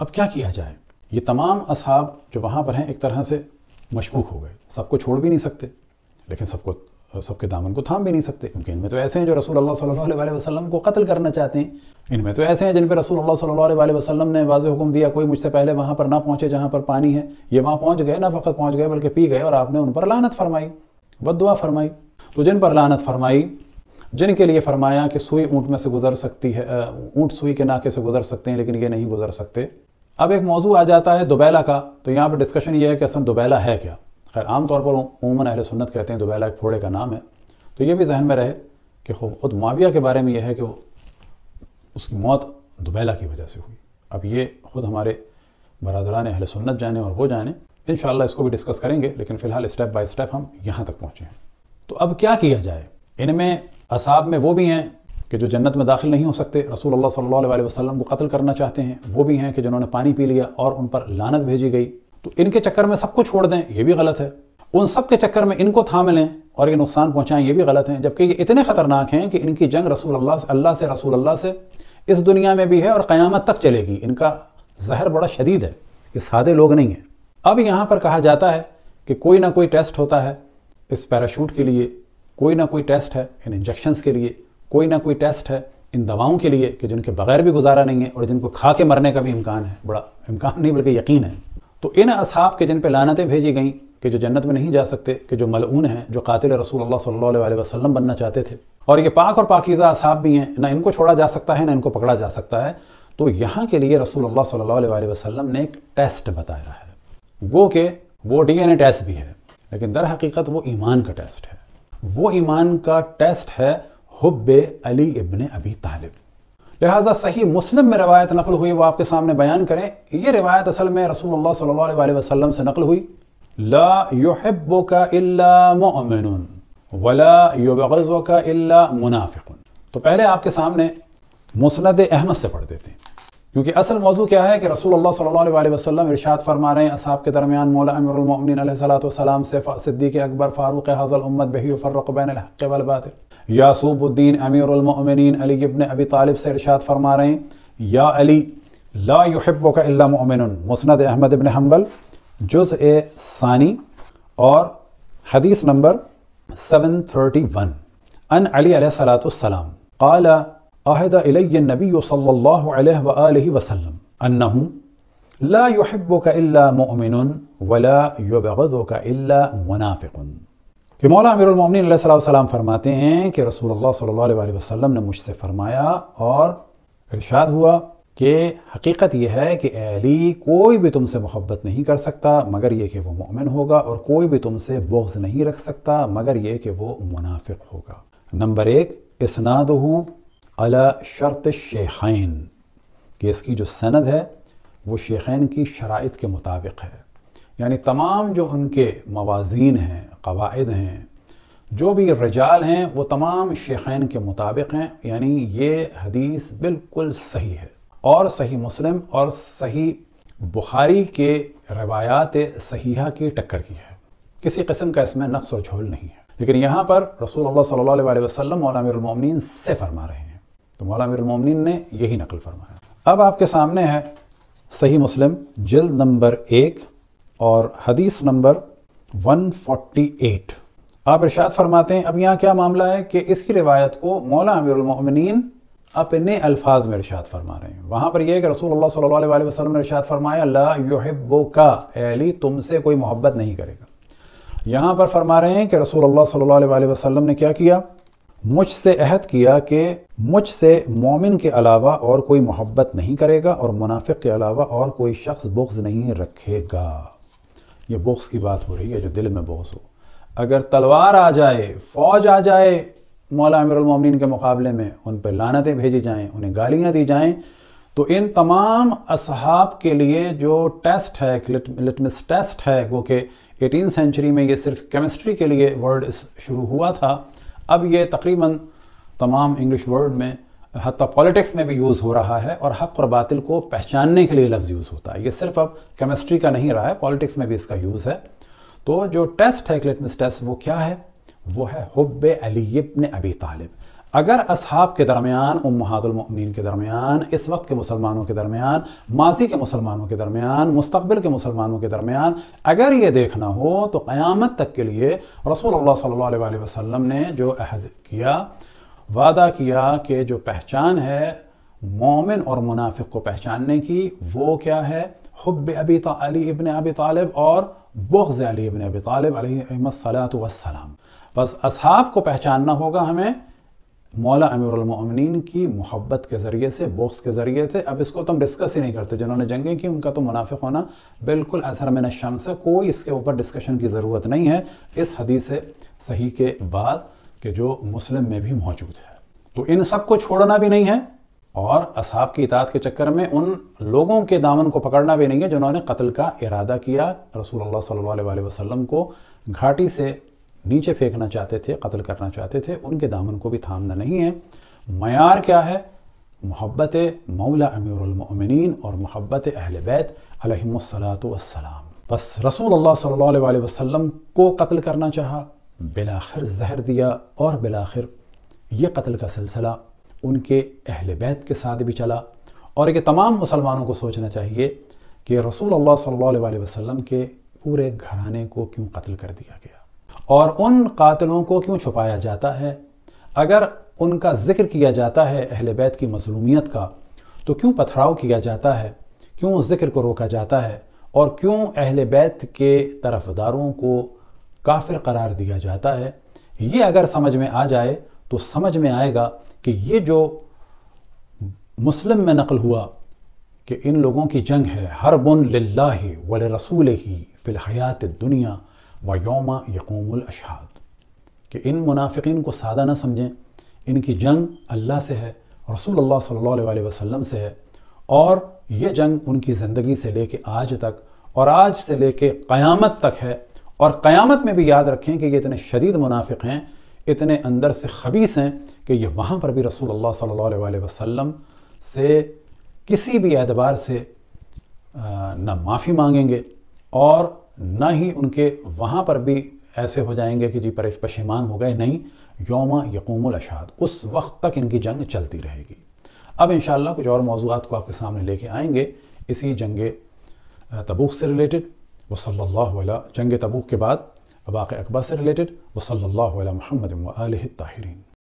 अब क्या किया जाए ये तमाम असहाब जो वहाँ पर हैं एक तरह से मशबूक हो गए सबको छोड़ भी नहीं सकते लेकिन सबको सबके दामन को थाम भी नहीं सकते क्योंकि इनमें तो ऐसे हैं जो रसूल अल्लाह सल्लल्लाहु अलैहि वसल्लम को कत्ल करना चाहते हैं इनमें तो ऐसे हैं जिन पर रसूल अल्लाह सल्लल्लाहु अलैहि वसल्लम ने वाज हुक्म दिया कोई मुझसे पहले वहाँ पर ना पहुँचे जहाँ पर पानी है ये वहाँ पहुँच गए ना फ़कत पहुँच गए बल्कि पी गए और आपने उन पर लानत फरमाई बद दुआ फरमाई तो जिन पर लानत फरमाई जिनके लिए फरमाया कि सुई ऊँट में से गुजर सकती है ऊँट सुई के नाके से गुजर सकते हैं लेकिन ये नहीं गुजर सकते अब एक मौजू आ जाता है दुबैला का तो यहाँ पर डिस्कशन ये है कि असल दुबैला है क्या खैर आमतौर पर उमूमन अहल सुन्नत कहते हैं दुबैला एक फोड़े का नाम है तो ये भी जहन में रहे कि ख़ुद माविया के बारे में यह है कि वो उसकी मौत दुबैला की वजह से हुई अब ये ख़ुद हमारे बरदरान अहल सुन्नत जाने और वो जाने इन इसको भी डिस्कस करेंगे लेकिन फ़िलहाल स्टेप बाई स्टेप हम यहाँ तक पहुँचे हैं तो अब क्या किया जाए इनमें असाब में वो भी हैं कि जो जन्नत में दाखिल नहीं हो सकते रसूल अल्लाह सल्लल्लाहु अलैहि वसल्लम को कत्ल करना चाहते हैं वो भी हैं कि जिन्होंने पानी पी लिया और उन पर लानत भेजी गई तो इनके चक्कर में सबको छोड़ दें ये भी गलत है उन सब के चक्कर में इनको थाम लें और ये नुकसान पहुँचाएँ ये भी गलत हैं जबकि ये इतने ख़तरनाक हैं कि इनकी जंग रसूल अल्लाह अल्लाह से रसूल अल्लाह से इस दुनिया में भी है और क़यामत तक चलेगी इनका जहर बड़ा शदीद है ये सादे लोग नहीं हैं अब यहाँ पर कहा जाता है कि कोई ना कोई टेस्ट होता है इस पैराशूट के लिए कोई ना कोई टेस्ट है इन इंजेक्शन्स के लिए कोई ना कोई टेस्ट है इन दवाओं के लिए कि जिनके बगैर भी गुजारा नहीं है और जिनको खा के मरने का भी इम्कान है बड़ा इम्कान नहीं बल्कि यकीन है तो इन असहाब के जिन पर लानतें भेजी गईं कि जो जन्नत में नहीं जा सकते कि जो मलून हैं जो कातिल रसूल अल्लाह सल्लल्लाहु अलैहि वसल्लम बनना चाहते थे और ये पाक और पाकिज़ा असाब भी हैं ना इनको छोड़ा जा सकता है ना इनको पकड़ा जा सकता है तो यहाँ के लिए रसूल अल्लाह सल्लल्लाहु अलैहि वसल्लम ने एक टेस्ट बताया है गो के वो डी एन ए टेस्ट भी है लेकिन दर हकीकत वो ईमान का टेस्ट है वो ईमान का टेस्ट है हब अली इबन अबी तालिब लिहाजा सही मुस्लिम में रवायत नकल हुई वो आपके सामने बयान करें यह रवायत असल में रसूल सल्लाम से नकल हुई ला का मोमिन मुनाफिक तो पहले आपके सामने मुस्ंद अहमद से पढ़ देते हैं کیونکہ اصل موضوع کیا ہے کہ رسول اللہ صلی اللہ علیہ وسلم ارشاد فرما رہے ہیں اصحاب کے درمیان مولا امیر المؤمنین علیہ السلام سے صدیق اکبر فاروق حضر امت بہی فرق بین الحق والباطل یا صوب الدین امیر المؤمنین علی ابن ابی طالب سے ارشاد فرما رہے ہیں یا علی لا يحبك الا مؤمن مسند احمد بن حنبل جزء ثانی اور حدیث نمبر 731 ان علی علیہ السلام قال عهد إلي النبي صلى الله عليه وآله وسلم أنه لا يحبك إلا مؤمن ولا يبغضك إلا منافق کہ مولا امیر المومنین علیہ السلام فرماتے ہیں کہ رسول الله صلى الله عليه وسلم نے مجھ سے اور ارشاد هو کہ حقیقت یہ ہے کہ اہلی کوئی بھی تم سے محبت نہیں کر سکتا مگر یہ کہ وہ مؤمن ہوگا اور کوئی بھی تم سے بغض نہیں رکھ سکتا مگر یہ کہ وہ منافق ہوگا نمبر ایک اسنادہو अला शर्त शेखैन कि इसकी जो सनद है वो शेखैन की शराइ के मुताबिक है यानी तमाम जो उनके मवाजीन हैं कवायद हैं जो भी रजाल हैं वो तमाम शेखैन के मुताबिक हैं यानी ये हदीस बिल्कुल सही है और सही मुस्लिम और सही बुखारी के रवायात सहीहा की टक्कर की है किसी किस्म का इसमें नक्स और झोल नहीं है लेकिन यहाँ पर रसूल सल्ला वसलम मौलामिन से फरमा रहे हैं तो मौला अमीरमिन ने यही नकल फरमाया अब आपके सामने है सही मुस्लिम जल्द नंबर एक और हदीस नंबर 148 आप इर्शाद फरमाते हैं अब यहाँ क्या मामला है कि इसकी रिवायत को मौला अमीरमिन अपने अल्फाज में इर्शाद फरमा रहे हैं वहाँ पर यह कि रसूल सल्लल्लाहु अलैहि वसल्लम ने इर्शाद फरमाया ला युहिब्बो का अली तुमसे कोई मोहब्बत नहीं करेगा यहाँ पर फरमा रहे हैं कि रसूल सल्लल्लाहु अलैहि वसल्लम ने क्या किया मुझसे अहद किया कि मुझसे मोमिन के अलावा और कोई मोहब्बत नहीं करेगा और मुनाफिक के अलावा और कोई शख्स बुग्ज़ नहीं रखेगा ये बुग्ज़ की बात हो रही है जो दिल में बोस हो अगर तलवार आ जाए फौज आ जाए मौला अमीरमिन के मुकाबले में उन पर लानतें भेजी जाएँ उन्हें गालियाँ दी जाएँ तो इन तमाम असहाब के लिए जो टेस्ट है लिट, लिटमस टेस्ट है वो कि एटीन सेंचुरी में ये सिर्फ केमिस्ट्री के लिए वर्ल्ड शुरू हुआ था अब ये तकरीबन तमाम इंग्लिश वर्ड में हती पॉलिटिक्स में भी यूज़ हो रहा है और हक और बातिल को पहचानने के लिए लफ्ज़ यूज़ होता है ये सिर्फ अब केमिस्ट्री का नहीं रहा है पॉलिटिक्स में भी इसका यूज़ है तो जो टेस्ट है क्लिटमस टेस्ट वो क्या है वो है हब्ब अली इब्न अबी तालिब अगर असहाब के दरमियान उमहातुलमिन के दरमियान इस वक्त के मुसलमानों के दरमियान माजी के मुसलमानों के दरमियान मुस्तबिल के मुसलमानों के दरमियान अगर ये देखना हो तो क़्यामत तक के लिए रसूल सल्ला वसम ने जो अहद किया वादा किया कि जो पहचान है मोमिन और मुनाफिक को पहचानने की वो क्या है हब अबी अली इबन अबी तालब और बग्ज़ अली इबन अबी तालब सलात वसलाम बस असहाब को पहचानना होगा हमें मौला अमीर उमिन की मोहब्बत के ज़रिए से बोक्स के ज़रिए थे अब इसको तो हम डिस्कस ही नहीं करते जिन्होंने जंगें की उनका तो मुनाफिक होना बिल्कुल असर में नशम से कोई इसके ऊपर डिस्कशन की ज़रूरत नहीं है इस हदीस सही के बाद कि जो मुस्लिम में भी मौजूद है तो इन सब को छोड़ना भी नहीं है और असाब की इतात के चक्कर में उन लोगों के दामन को पकड़ना भी नहीं है जिन्होंने कत्ल का इरादा किया रसूल सल वसम को घाटी से नीचे फेंकना चाहते थे कत्ल करना चाहते थे उनके दामन को भी थामना नहीं है मैार क्या है मोहब्बत मौला अमीरमिन और मोहब्बत अहल बैत अलमसलातम बस रसूल अल्लाह सल्लल्लाहु अलैहि वसल्लम को कत्ल करना चाहा बिलाखिर जहर दिया और बिलाखिर ये कत्ल का सिलसिला उनके अहल बैत के साथ भी चला और ये तमाम मुसलमानों को सोचना चाहिए कि रसूल अल्लाह सल्लल्लाहु अलैहि वसल्लम के पूरे घराने को क्यों कत्ल कर दिया गया और उन कातलों को क्यों छुपाया जाता है अगर उनका जिक्र किया जाता है अहल बैत की मजलूमियत का तो क्यों पथराव किया जाता है क्यों जिक्र को रोका जाता है और क्यों अहल बैत के तरफदारों को काफिर करार दिया जाता है ये अगर समझ में आ जाए तो समझ में आएगा कि ये जो मुस्लिम में नकल हुआ कि इन लोगों की जंग है हर बुन लाही वल रसूल ही फ़िलहयात दुनिया व योम अशहाद कि इन मुनाफिकीन को सादा ना समझें इनकी जंग अल्लाह से है रसूल अल्लाह सल्लल्लाहु अलैहि वसल्लम से है और ये जंग उनकी ज़िंदगी से लेके आज तक और आज से लेके क़यामत तक है और क़यामत में भी याद रखें कि ये इतने शदीद मुनाफिक हैं इतने अंदर से खबीस हैं कि ये वहाँ पर भी रसूल अल्लाह सल्लल्लाहु अलैहि वसल्लम से किसी भी एतबार से न माफ़ी मांगेंगे और ना ही उनके वहाँ पर भी ऐसे हो जाएंगे कि जी परेश पशेमान हो गए नहीं योम यकूमल अशाद उस वक्त तक इनकी जंग चलती रहेगी अब इन कुछ और मौजूद को आपके सामने लेके आएंगे इसी जंग तबूक से रिलेटेड व सल्ला जंग तबूक के बाद वाक़ अकबर से रिलेटेड व सल्ला महमद ताहरीन